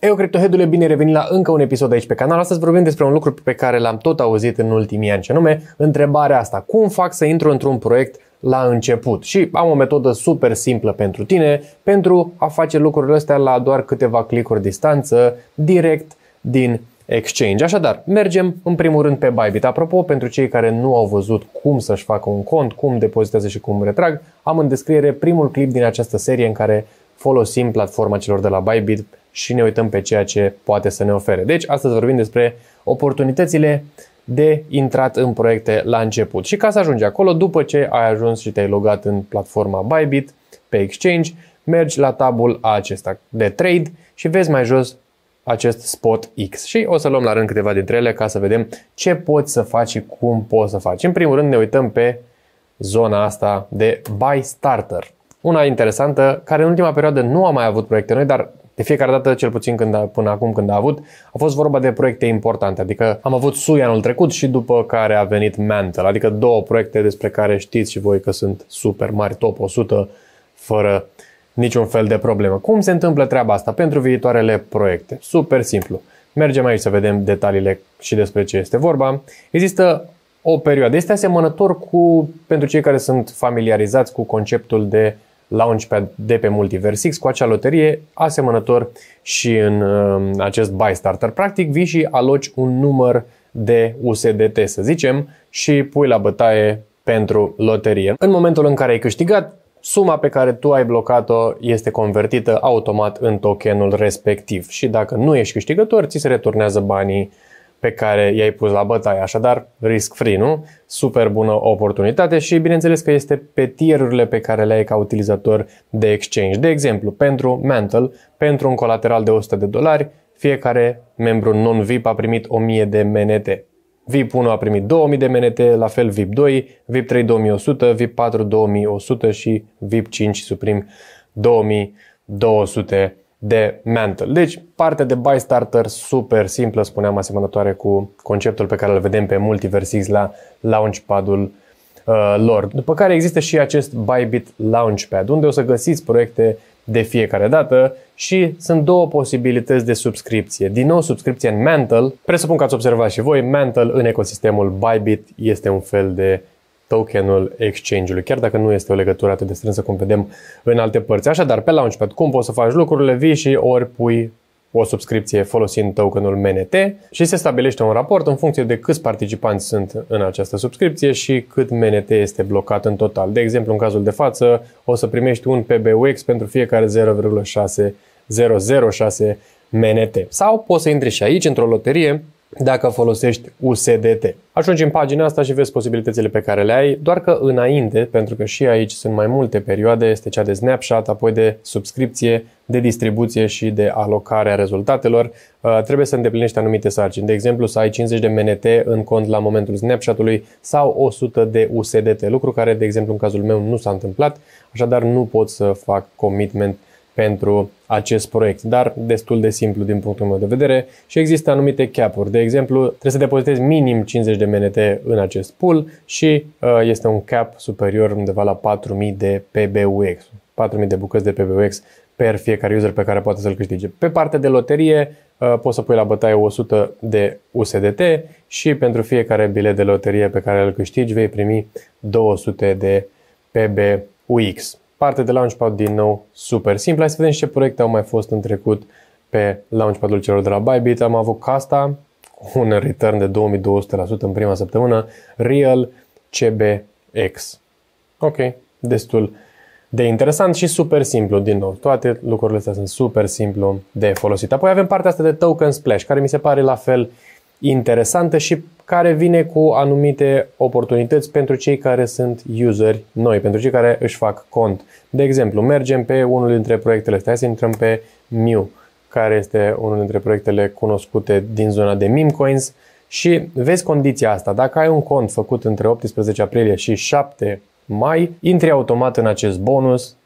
Eu, Cryptoheadule, bine revenit la încă un episod aici pe canal. Astăzi vorbim despre un lucru pe care l-am tot auzit în ultimii ani, ce nume întrebarea asta. Cum fac să intru într-un proiect la început? Și am o metodă super simplă pentru tine, pentru a face lucrurile astea la doar câteva clicuri distanță, direct din Exchange. Așadar, mergem în primul rând pe Bybit. Apropo, pentru cei care nu au văzut cum să-și facă un cont, cum depozitează și cum retrag, am în descriere primul clip din această serie în care folosim platforma celor de la Bybit și ne uităm pe ceea ce poate să ne ofere. Deci, astăzi vorbim despre oportunitățile de intrat în proiecte la început. Și ca să ajungi acolo, după ce ai ajuns și te-ai logat în platforma Bybit, pe Exchange, mergi la tabul acesta de trade și vezi mai jos acest spot X. Și o să luăm la rând câteva dintre ele ca să vedem ce poți să faci și cum poți să faci. În primul rând ne uităm pe zona asta de buy starter. Una interesantă, care în ultima perioadă nu a mai avut proiecte noi, dar de fiecare dată, cel puțin când a, până acum când a avut, a fost vorba de proiecte importante. Adică am avut SUI anul trecut și după care a venit Mantle, adică două proiecte despre care știți și voi că sunt super mari, top 100, fără niciun fel de problemă. Cum se întâmplă treaba asta pentru viitoarele proiecte? Super simplu. Mergem aici să vedem detaliile și despre ce este vorba. Există o perioadă. Este asemănător cu, pentru cei care sunt familiarizați cu conceptul de Launchpad de pe Multiverse X cu acea loterie asemănător și în um, acest buy starter. Practic vii și aloci un număr de USDT, să zicem, și pui la bătaie pentru loterie. În momentul în care ai câștigat, suma pe care tu ai blocat-o este convertită automat în tokenul respectiv și dacă nu ești câștigător, ți se returnează banii pe care i-ai pus la bătaie, așadar risk-free, nu? Super bună oportunitate și bineînțeles că este pe tierurile pe care le ai ca utilizator de exchange. De exemplu, pentru Mantle, pentru un colateral de 100 de dolari, fiecare membru non-VIP a primit 1000 de MNT. VIP 1 a primit 2000 de MNT, la fel VIP 2, VIP 3 2100, VIP 4 2100 și VIP 5 suprim 2200 de mantle. Deci, partea de buy starter super simplă, spuneam, asemănătoare cu conceptul pe care îl vedem pe Multiversix la launchpad-ul uh, lor. După care există și acest Bybit Launchpad, unde o să găsiți proiecte de fiecare dată și sunt două posibilități de subscripție. Din nou, subscripție în Mantle. Presupun că ați observat și voi, Mantle în ecosistemul Bybit este un fel de tokenul exchange-ului, chiar dacă nu este o legătură atât de strânsă cum vedem în alte părți. Așadar, pe cum poți să faci lucrurile, vii și ori pui o subscripție folosind tokenul MNT și se stabilește un raport în funcție de câți participanți sunt în această subscripție și cât MNT este blocat în total. De exemplu, în cazul de față, o să primești un PBUX pentru fiecare 0,6006 MNT. Sau poți să intri și aici într-o loterie dacă folosești USDT. Ajungi în pagina asta și vezi posibilitățile pe care le ai, doar că înainte, pentru că și aici sunt mai multe perioade, este cea de snapshot, apoi de subscripție, de distribuție și de alocare a rezultatelor, uh, trebuie să îndeplinești anumite sarcini. De exemplu, să ai 50 de MNT în cont la momentul snapshot-ului sau 100 de USDT, lucru care, de exemplu, în cazul meu nu s-a întâmplat, așadar nu pot să fac commitment pentru acest proiect, dar destul de simplu din punctul meu de vedere și există anumite cap-uri. De exemplu, trebuie să depozitezi minim 50 de MNT în acest pool și uh, este un cap superior undeva la 4000 de PBUX, 4000 de bucăți de PBUX per fiecare user pe care poate să-l câștige. Pe partea de loterie, uh, poți să pui la bătaie 100 de USDT și pentru fiecare bilet de loterie pe care îl câștigi vei primi 200 de PBUX parte de Launchpad din nou super simplu. Hai să vedem și ce proiecte au mai fost în trecut pe Launchpad-ul celor de la Bybit. Am avut Casta, cu un return de 2200% în prima săptămână, Real CBX. Ok, destul de interesant și super simplu, din nou. Toate lucrurile astea sunt super simplu de folosit. Apoi avem partea asta de token splash, care mi se pare la fel uh, interesantă și care vine cu anumite oportunități pentru cei care sunt useri noi, pentru cei care își fac cont. De exemplu, mergem pe unul dintre proiectele astea, să intrăm pe Miu, care este unul dintre proiectele cunoscute din zona de meme coins și vezi condiția asta. Dacă ai un cont făcut între 18 aprilie și 7 mai, intri automat în acest bonus,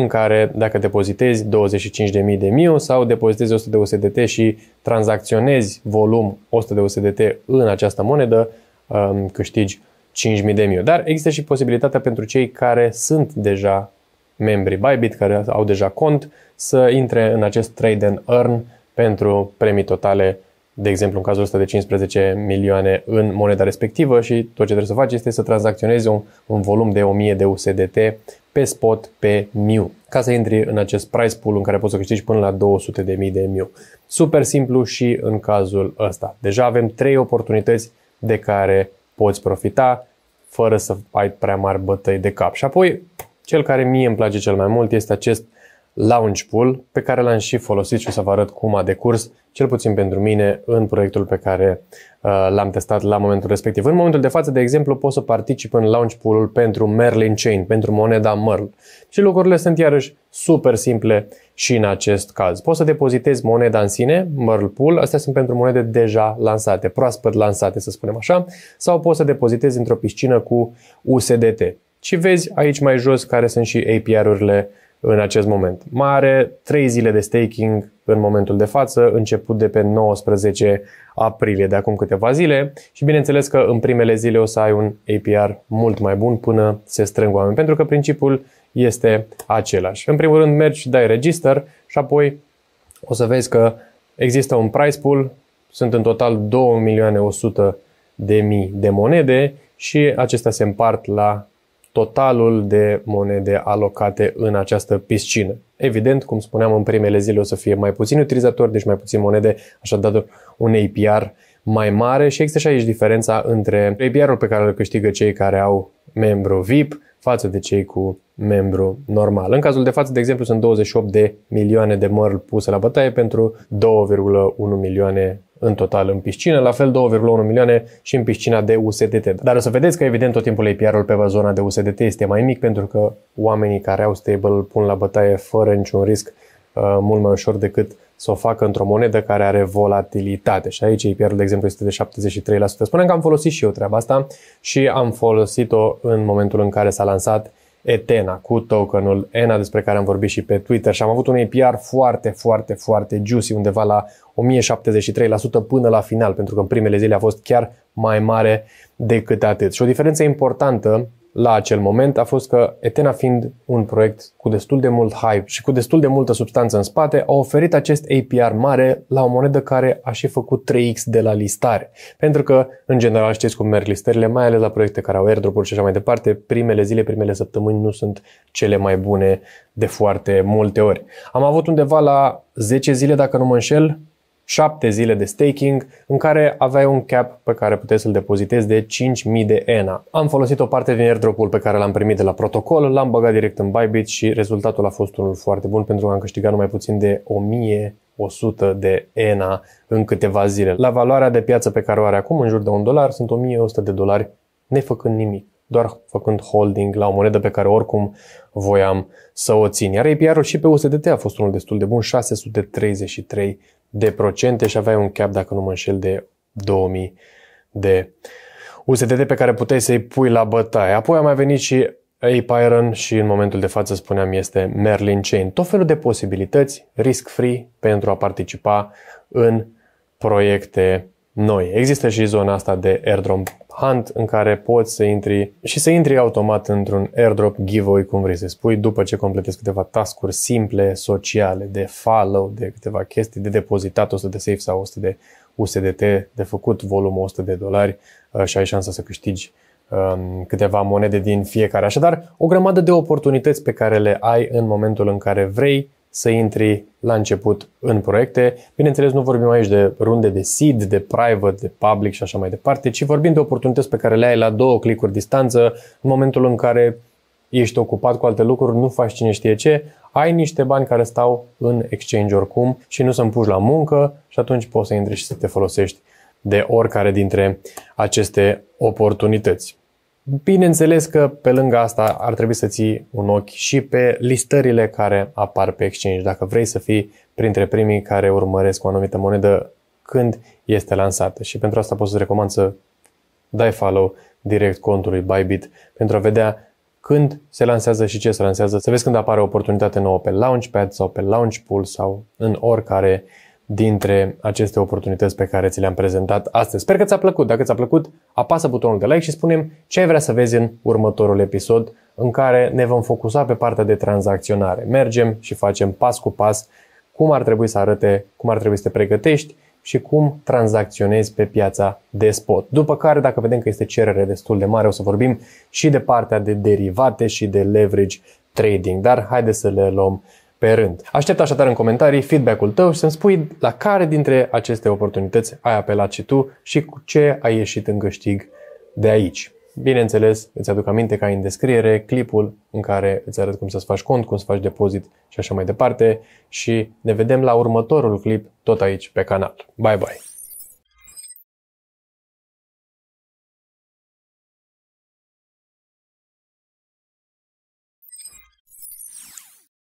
în care dacă depozitezi 25.000 de MIU sau depozitezi 100 de USDT și tranzacționezi volum 100 de USDT în această monedă, um, câștigi 5.000 de MIU. Dar există și posibilitatea pentru cei care sunt deja membri, Bybit, care au deja cont, să intre în acest trade and earn pentru premii totale de exemplu, în cazul ăsta de 15 milioane în moneda respectivă și tot ce trebuie să faci este să tranzacționezi un, un volum de 1000 de USDT pe spot pe MIU, ca să intri în acest price pool în care poți să câștigi până la 200.000 de MIU. Super simplu și în cazul ăsta. Deja avem trei oportunități de care poți profita fără să ai prea mari bătăi de cap. Și apoi, cel care mie îmi place cel mai mult este acest Lounge Pool, pe care l-am și folosit și o să vă arăt cum a decurs, cel puțin pentru mine, în proiectul pe care uh, l-am testat la momentul respectiv. În momentul de față, de exemplu, pot să particip în Lounge Pool-ul pentru Merlin Chain, pentru moneda Merl. Și lucrurile sunt iarăși super simple și în acest caz. Poți să depozitezi moneda în sine, Merl Pool, astea sunt pentru monede deja lansate, proaspăt lansate, să spunem așa, sau poți să depozitezi într-o piscină cu USDT. Și vezi aici mai jos care sunt și APR-urile în acest moment. Mai are 3 zile de staking în momentul de față, început de pe 19 aprilie, de acum câteva zile și bineînțeles că în primele zile o să ai un APR mult mai bun până se strâng oameni, pentru că principiul este același. În primul rând mergi, dai register și apoi o să vezi că există un price pool, sunt în total 2.100.000 de monede și acestea se împart la totalul de monede alocate în această piscină. Evident, cum spuneam, în primele zile o să fie mai puțini utilizatori, deci mai puțini monede, așadar un APR mai mare și există și aici diferența între APR-ul pe care îl câștigă cei care au membru VIP față de cei cu membru normal. În cazul de față, de exemplu, sunt 28 de milioane de mărl puse la bătaie pentru 2,1 milioane în total în piscină, la fel 2,1 milioane și în piscina de USDT. Dar o să vedeți că evident tot timpul APR-ul pe zona de USDT este mai mic pentru că oamenii care au stable pun la bătaie fără niciun risc uh, mult mai ușor decât să o facă într-o monedă care are volatilitate. Și aici ipr de exemplu, este de 73%. Spunem că am folosit și eu treaba asta și am folosit-o în momentul în care s-a lansat Etena cu tokenul ENA despre care am vorbit și pe Twitter și am avut un APR foarte, foarte, foarte juicy, undeva la 1073% până la final, pentru că în primele zile a fost chiar mai mare decât atât. Și o diferență importantă la acel moment a fost că Etena fiind un proiect cu destul de mult hype și cu destul de multă substanță în spate, a oferit acest APR mare la o monedă care a și făcut 3x de la listare. Pentru că, în general, știți cum merg listările, mai ales la proiecte care au airdrop-uri și așa mai departe, primele zile, primele săptămâni nu sunt cele mai bune de foarte multe ori. Am avut undeva la 10 zile, dacă nu mă înșel, 7 zile de staking în care aveai un cap pe care puteai să-l depozitezi de 5.000 de ENA. Am folosit o parte din airdrop-ul pe care l-am primit de la protocol, l-am băgat direct în Bybit și rezultatul a fost unul foarte bun pentru că am câștigat numai puțin de 1000 100 de ENA în câteva zile. La valoarea de piață pe care o are acum, în jur de un dolar, sunt 1100 de dolari nefăcând nimic, doar făcând holding la o monedă pe care oricum voiam să o țin. Iar APR-ul și pe USDT a fost unul destul de bun, 633 de procente și aveai un cap, dacă nu mă înșel, de 2000 de USDT pe care puteai să-i pui la bătaie. Apoi a mai venit și Ape Iron și în momentul de față spuneam este Merlin Chain. Tot felul de posibilități risk-free pentru a participa în proiecte noi. Există și zona asta de airdrop hunt în care poți să intri și să intri automat într-un airdrop giveaway, cum vrei să spui, după ce completezi câteva tascuri simple, sociale, de follow, de câteva chestii, de depozitat 100 de safe sau 100 de USDT, de făcut volumul 100 de dolari uh, și ai șansa să câștigi um, câteva monede din fiecare. Așadar, o grămadă de oportunități pe care le ai în momentul în care vrei să intri la început în proiecte. Bineînțeles, nu vorbim aici de runde de seed, de private, de public și așa mai departe, ci vorbim de oportunități pe care le ai la două clicuri distanță, în momentul în care ești ocupat cu alte lucruri, nu faci cine știe ce, ai niște bani care stau în exchange oricum și nu sunt puși la muncă și atunci poți să intri și să te folosești de oricare dintre aceste oportunități. Bineînțeles că pe lângă asta ar trebui să ții un ochi și pe listările care apar pe exchange. Dacă vrei să fii printre primii care urmăresc o anumită monedă când este lansată și pentru asta poți să recomand să dai follow direct contului Bybit pentru a vedea când se lansează și ce se lansează, să vezi când apare o oportunitate nouă pe Launchpad sau pe Launchpool sau în oricare uh, dintre aceste oportunități pe care ți le-am prezentat astăzi. Sper că ți-a plăcut. Dacă ți-a plăcut, apasă butonul de like și spunem ce ai vrea să vezi în următorul episod în care ne vom focusa pe partea de tranzacționare. Mergem și facem pas cu pas cum ar trebui să arate, cum ar trebui să te pregătești și cum tranzacționezi pe piața de spot. După care, dacă vedem că este cerere destul de mare, o să vorbim și de partea de derivate și de leverage trading, dar haide să le luăm pe rând. Aștept așadar în comentarii feedback-ul tău și să-mi spui la care dintre aceste oportunități ai apelat și tu și cu ce ai ieșit în câștig de aici. Bineînțeles, îți aduc aminte ai în descriere clipul în care îți arăt cum să-ți faci cont, cum să faci depozit și așa mai departe și ne vedem la următorul clip tot aici pe canal. Bye bye!